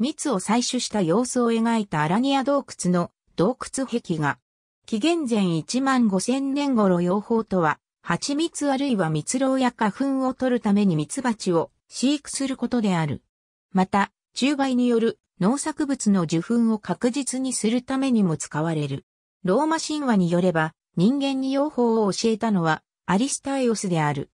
蜜を採取した様子を描いたアラニア洞窟の洞窟壁画。紀元前1万5000年頃養蜂とは、蜂蜜あるいは蜜蝋や花粉を取るために蜜蜂を飼育することである。また、中媒による農作物の受粉を確実にするためにも使われる。ローマ神話によれば、人間に養蜂を教えたのはアリスタイオスである。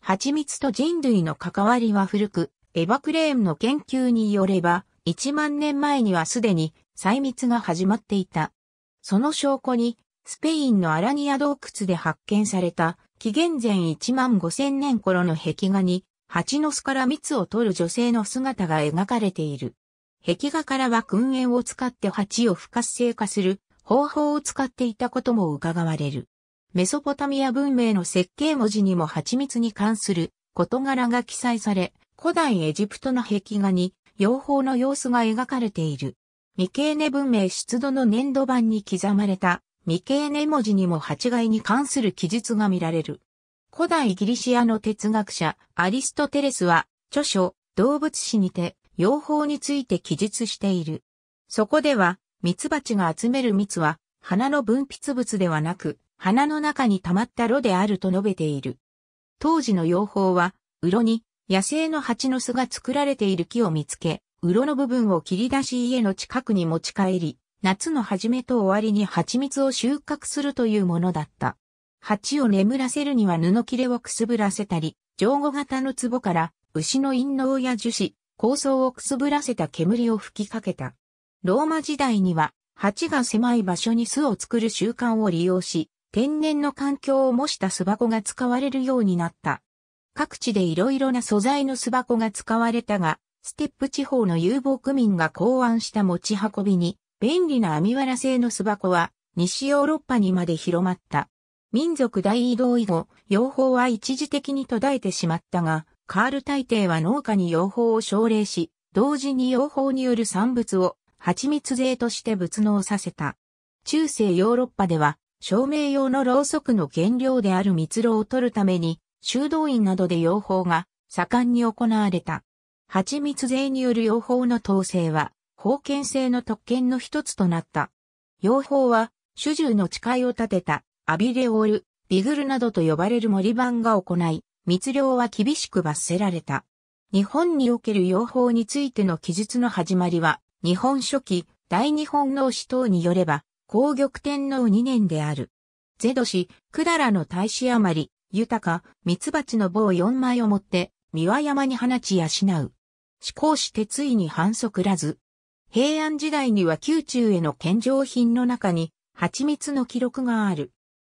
蜂蜜と人類の関わりは古く、エヴァクレーンの研究によれば、1万年前にはすでに細密が始まっていた。その証拠に、スペインのアラニア洞窟で発見された、紀元前1万5000年頃の壁画に、蜂の巣から蜜を取る女性の姿が描かれている。壁画からは訓練を使って蜂を不活性化する方法を使っていたことも伺われる。メソポタミア文明の設計文字にも蜂蜜に関する事柄が記載され、古代エジプトの壁画に、養蜂の様子が描かれている。未経ネ文明出土の粘土板に刻まれた未経ネ文字にも鉢害に関する記述が見られる。古代ギリシアの哲学者アリストテレスは著書動物史にて養蜂について記述している。そこでは蜜蜂が集める蜜は花の分泌物ではなく花の中に溜まった炉であると述べている。当時の養蜂は、うろに野生の蜂の巣が作られている木を見つけ、鱗の部分を切り出し家の近くに持ち帰り、夏の初めと終わりに蜂蜜を収穫するというものだった。蜂を眠らせるには布切れをくすぶらせたり、上後型の壺から牛の陰嚢や樹脂、構想をくすぶらせた煙を吹きかけた。ローマ時代には、蜂が狭い場所に巣を作る習慣を利用し、天然の環境を模した巣箱が使われるようになった。各地で色々な素材の巣箱が使われたが、ステップ地方の遊牧民が考案した持ち運びに、便利な網わ製の巣箱は、西ヨーロッパにまで広まった。民族大移動以後、養蜂は一時的に途絶えてしまったが、カール大帝は農家に養蜂を奨励し、同時に養蜂による産物を蜂蜜税として仏納させた。中世ヨーロッパでは、照明用のろうそくの原料である蜜蝋を取るために、修道院などで養蜂が盛んに行われた。蜂蜜税による養蜂の統制は、封建制の特権の一つとなった。養蜂は、主従の誓いを立てた、アビレオール、ビグルなどと呼ばれる森番が行い、密漁は厳しく罰せられた。日本における養蜂についての記述の始まりは、日本初期、大日本の師等によれば、皇玉天皇2年である。ゼド氏、くだらの大使余り、豊か、蜜蜂の棒4枚を持って、三輪山に放ち養う。思考してついに反則らず。平安時代には宮中への献上品の中に、蜂蜜の記録がある。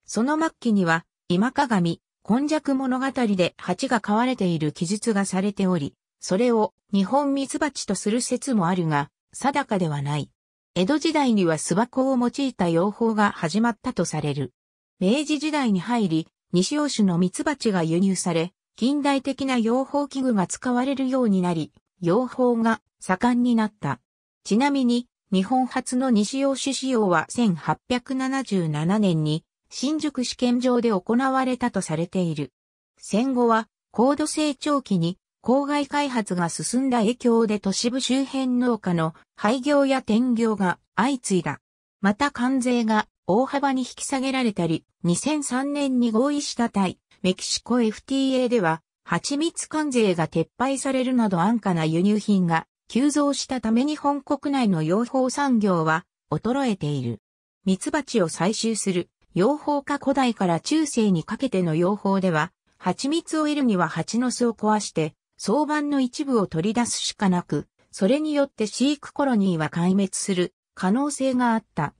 その末期には、今鏡、根弱物語で蜂が飼われている記述がされており、それを日本蜜蜂とする説もあるが、定かではない。江戸時代には巣箱を用いた養蜂が始まったとされる。明治時代に入り、西欧種の蜜蜂が輸入され、近代的な養蜂器具が使われるようになり、養蜂が盛んになった。ちなみに、日本初の西洋種使用は1877年に新宿試験場で行われたとされている。戦後は高度成長期に郊外開発が進んだ影響で都市部周辺農家の廃業や転業が相次いだ。また関税が大幅に引き下げられたり、2003年に合意した対、メキシコ FTA では、蜂蜜関税が撤廃されるなど安価な輸入品が急増したため日本国内の養蜂産業は衰えている。蜜蜂を採集する養蜂家古代から中世にかけての養蜂では、蜂蜜を得るには蜂の巣を壊して、相板の一部を取り出すしかなく、それによって飼育コロニーは壊滅する可能性があった。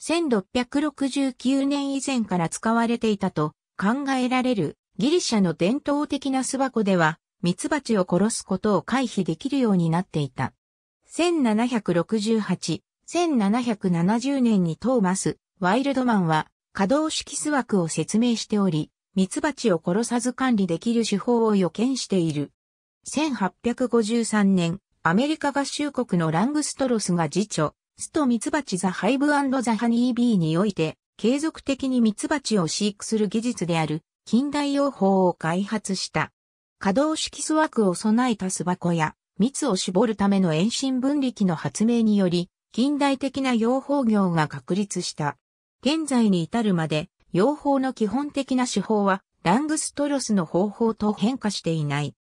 1669年以前から使われていたと考えられるギリシャの伝統的な巣箱では、蜜蜂を殺すことを回避できるようになっていた。1768、1770年にトーマス、ワイルドマンは可動式巣箱を説明しており、蜜蜂を殺さず管理できる手法を予見している。1853年、アメリカ合衆国のラングストロスが辞書、スとミツバチザハイブザハニービーにおいて、継続的にミツバチを飼育する技術である近代養蜂を開発した。可動式巣枠を備えた巣箱や蜜を絞るための遠心分離機の発明により、近代的な養蜂業が確立した。現在に至るまで、養蜂の基本的な手法は、ラングストロスの方法と変化していない。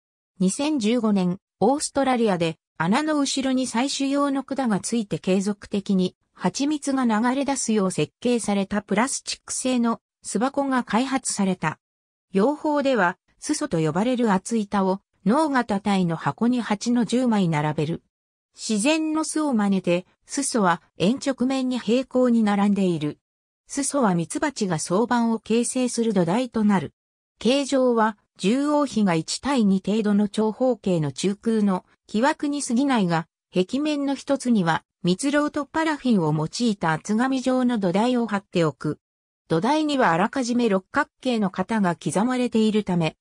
2015年、オーストラリアで穴の後ろに採取用の管がついて継続的に蜂蜜が流れ出すよう設計されたプラスチック製の巣箱が開発された。用法では、巣ソと呼ばれる厚板を脳型体の箱に蜂の10枚並べる。自然の巣を真似て、巣ソは円直面に平行に並んでいる。巣ソは蜜蜂が相板を形成する土台となる。形状は、縦横比が1対2程度の長方形の中空の木枠に過ぎないが、壁面の一つには、蜜蝋とパラフィンを用いた厚紙状の土台を貼っておく。土台にはあらかじめ六角形の型が刻まれているため、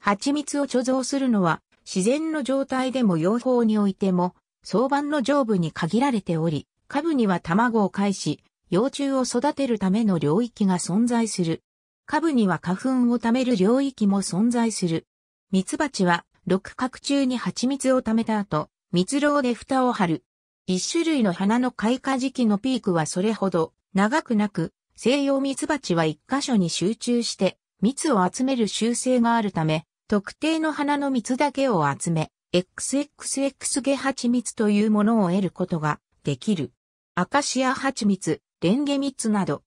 蜂蜜を貯蔵するのは自然の状態でも養蜂においても、相場の上部に限られており、下部には卵を介し、幼虫を育てるための領域が存在する。下部には花粉を貯める領域も存在する。蜜蜂は六角中に蜂蜜を貯めた後、蜜蝋で蓋を張る。一種類の花の開花時期のピークはそれほど長くなく、西洋蜜蜂は一箇所に集中して蜜を集める習性があるため、特定の花の蜜だけを集め、XXX 下蜂蜜というものを得ることができる。アカシア蜂蜜、レンゲ蜜など。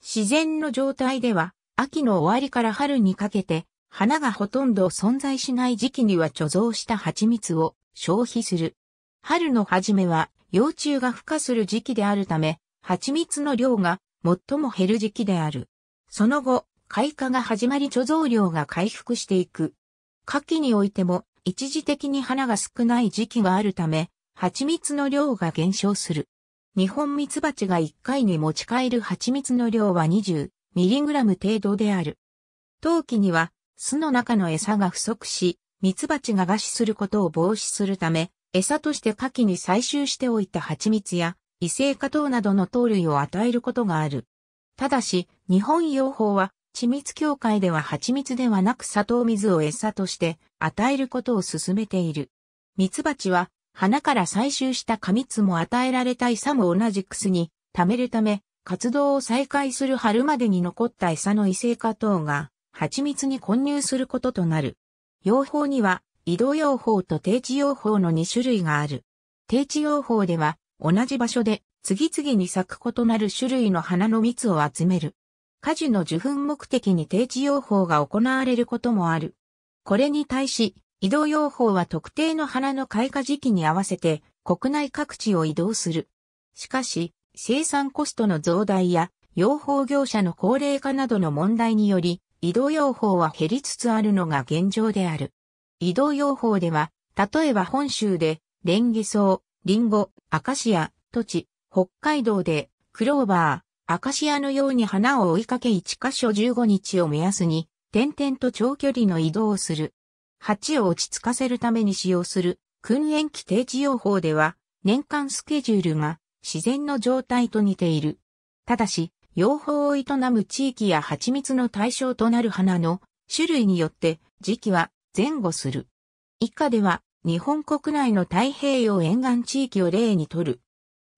自然の状態では、秋の終わりから春にかけて、花がほとんど存在しない時期には貯蔵した蜂蜜を消費する。春の初めは幼虫が孵化する時期であるため、蜂蜜の量が最も減る時期である。その後、開花が始まり貯蔵量が回復していく。夏季においても一時的に花が少ない時期があるため、蜂蜜の量が減少する。日本蜜蜂が1回に持ち帰る蜂蜜の量は 20mg 程度である。冬季には巣の中の餌が不足し、蜜蜂が餓死することを防止するため、餌として牡蠣に採集しておいた蜂蜜や、異性化等などの糖類を与えることがある。ただし、日本養蜂は、緻密協会では蜂蜜ではなく砂糖水を餌として与えることを進めている。蜜蜂は、花から採集した過蜜も与えられた餌も同じくすに貯めるため、活動を再開する春までに残った餌の異性化等が蜂蜜に混入することとなる。用法には、移動用法と定置用法の2種類がある。定置用法では、同じ場所で、次々に咲く異なる種類の花の蜜を集める。果樹の受粉目的に定置用法が行われることもある。これに対し、移動用法は特定の花の開花時期に合わせて国内各地を移動する。しかし、生産コストの増大や養蜂業者の高齢化などの問題により、移動用法は減りつつあるのが現状である。移動用法では、例えば本州で、レンゲソウ、リンゴ、アカシア、土地、北海道で、クローバー、アカシアのように花を追いかけ1箇所15日を目安に、点々と長距離の移動をする。鉢を落ち着かせるために使用する、訓練期定置用法では、年間スケジュールが自然の状態と似ている。ただし、養蜂を営む地域や蜂蜜の対象となる花の種類によって時期は前後する。以下では日本国内の太平洋沿岸地域を例にとる。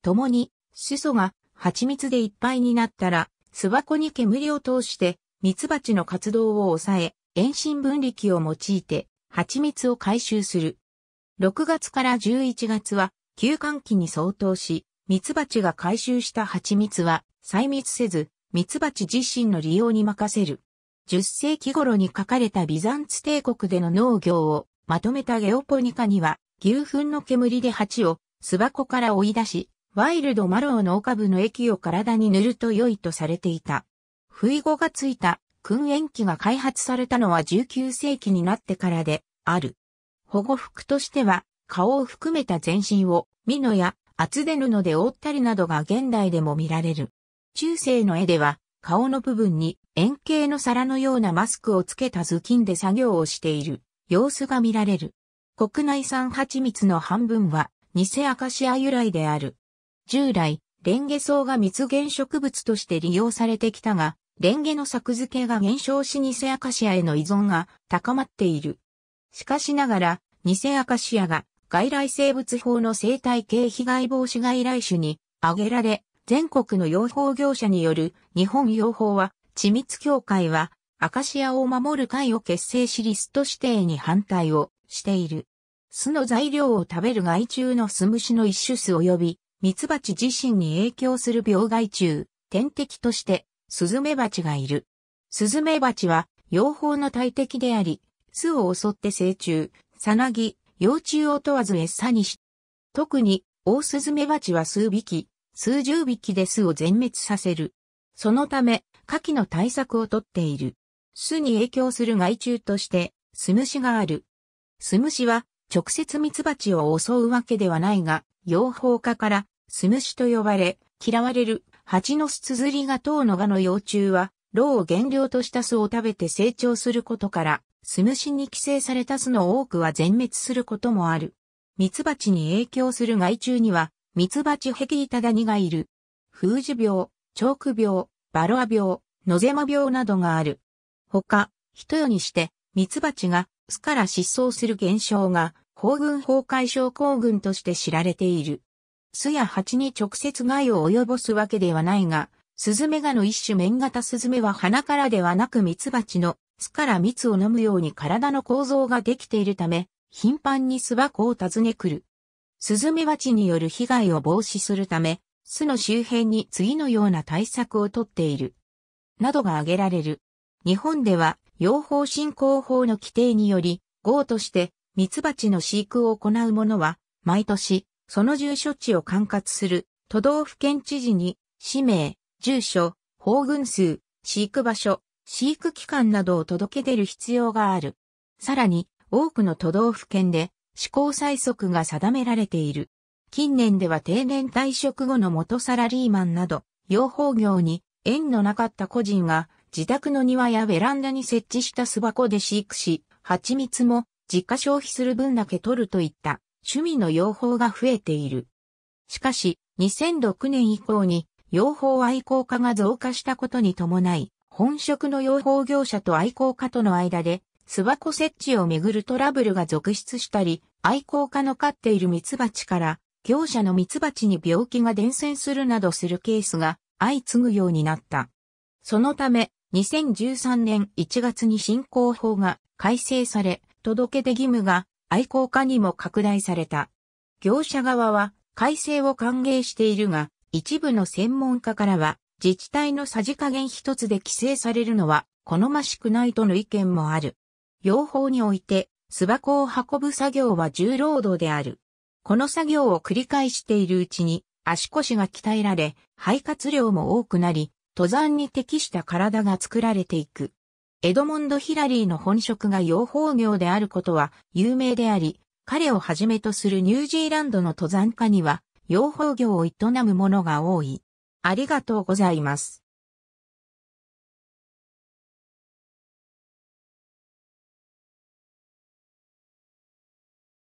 共に、主祖が蜂蜜でいっぱいになったら、巣箱に煙を通して蜜蜂の活動を抑え、遠心分離器を用いて蜂蜜を回収する。6月から11月は休館期に相当し、蜜蜂が回収した蜂蜜は採密せず、蜜蜂自身の利用に任せる。10世紀頃に書かれたビザンツ帝国での農業をまとめたゲオポニカには、牛糞の煙で蜂を巣箱から追い出し、ワイルドマロー農家部の液を体に塗ると良いとされていた。不意語がついた訓練機が開発されたのは19世紀になってからである。保護服としては、顔を含めた全身を、ミノや厚手布で覆ったりなどが現代でも見られる。中世の絵では、顔の部分に円形の皿のようなマスクをつけた頭巾で作業をしている様子が見られる。国内産蜂蜜の半分は偽アカシア由来である。従来、レンゲ草が蜜源植物として利用されてきたが、レンゲの作付けが減少し偽アカシアへの依存が高まっている。しかしながら、偽アカシアが外来生物法の生態系被害防止外来種に挙げられ、全国の養蜂業者による日本養蜂は、地密協会は、アカシアを守る会を結成しリスト指定に反対をしている。巣の材料を食べる害虫のスムシの一種巣及び、ミツバチ自身に影響する病害虫、天敵として、スズメバチがいる。スズメバチは、養蜂の大敵であり、巣を襲って成虫、サナギ、幼虫を問わず餌にし、特に、オオスズメバチは数匹、数十匹で巣を全滅させる。そのため、火器の対策をとっている。巣に影響する害虫として、スムシがある。スムシは、直接蜜蜂を襲うわけではないが、養蜂家から、スムシと呼ばれ、嫌われる、蜂の巣つづりが等の蛾の幼虫は、牢を原料とした巣を食べて成長することから、スムシに寄生された巣の多くは全滅することもある。蜜蜂に影響する害虫には、蜜蜂ヘキイタダニがいる。風樹病、チョーク病、バロア病、ノゼマ病などがある。他、人よにして、蜜蜂が巣から失踪する現象が、抗群崩壊症候群として知られている。巣や蜂に直接害を及ぼすわけではないが、スズメガの一種面型スズメは鼻からではなく蜜蜂の巣から蜜を飲むように体の構造ができているため、頻繁に巣箱を訪ね来る。スズメバチによる被害を防止するため、巣の周辺に次のような対策をとっている。などが挙げられる。日本では、養蜂振興法の規定により、号として蜜蜂の飼育を行う者は、毎年、その住所地を管轄する都道府県知事に、氏名、住所、法群数、飼育場所、飼育期間などを届け出る必要がある。さらに、多くの都道府県で、試行最速が定められている。近年では定年退職後の元サラリーマンなど、養蜂業に縁のなかった個人が自宅の庭やベランダに設置した巣箱で飼育し、蜂蜜も実家消費する分だけ取るといった趣味の養蜂が増えている。しかし、2006年以降に養蜂愛好家が増加したことに伴い、本職の養蜂業者と愛好家との間で巣箱設置をめぐるトラブルが続出したり、愛好家の飼っている蜜蜂から業者の蜜蜂に病気が伝染するなどするケースが相次ぐようになった。そのため、2013年1月に振興法が改正され、届け出義務が愛好家にも拡大された。業者側は改正を歓迎しているが、一部の専門家からは、自治体のさじ加減一つで規制されるのは好ましくないとの意見もある。養蜂において、巣箱を運ぶ作業は重労働である。この作業を繰り返しているうちに、足腰が鍛えられ、肺活量も多くなり、登山に適した体が作られていく。エドモンド・ヒラリーの本職が養蜂業であることは有名であり、彼をはじめとするニュージーランドの登山家には、養蜂業を営む者が多い。ありがとうございます。